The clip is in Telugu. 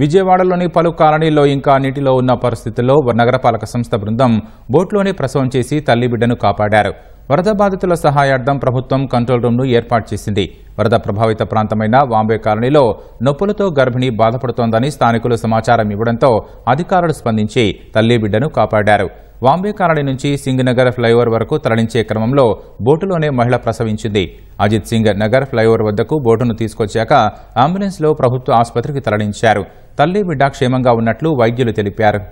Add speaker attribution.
Speaker 1: విజయవాడలోని పలు కాలనీల్లో ఇంకా నీటిలో ఉన్న పరిస్థితుల్లో నగరపాలక సంస్థ బృందం బోట్లోనే ప్రసవం చేసి తల్లి బిడ్డను కాపాడారు వరద బాధితుల సహాయార్థం ప్రభుత్వం కంట్రోల్ రూమ్ను ఏర్పాటు చేసింది వరద ప్రభావిత ప్రాంతమైన వాంబే కాలనీలో నొప్పులతో గర్భిణి బాధపడుతోందని స్థానికులు సమాచారం ఇవ్వడంతో అధికారులు స్పందించి తల్లి బిడ్డను కాపాడారు వాంబే కాలనీ నుంచి సింగ్ నగర్ ఫ్లైఓవర్ వరకు తరలించే క్రమంలో బోటులోనే మహిళ ప్రసవించింది అజిత్ సింగ్ నగర్ ఫ్లైఓవర్ వద్దకు బోటును తీసుకొచ్చాక అంబులెన్స్లో ప్రభుత్వ ఆసుపత్రికి తరలించారు తల్లి బిడ్డ క్షేమంగా ఉన్నట్లు వైద్యులు తెలిపారు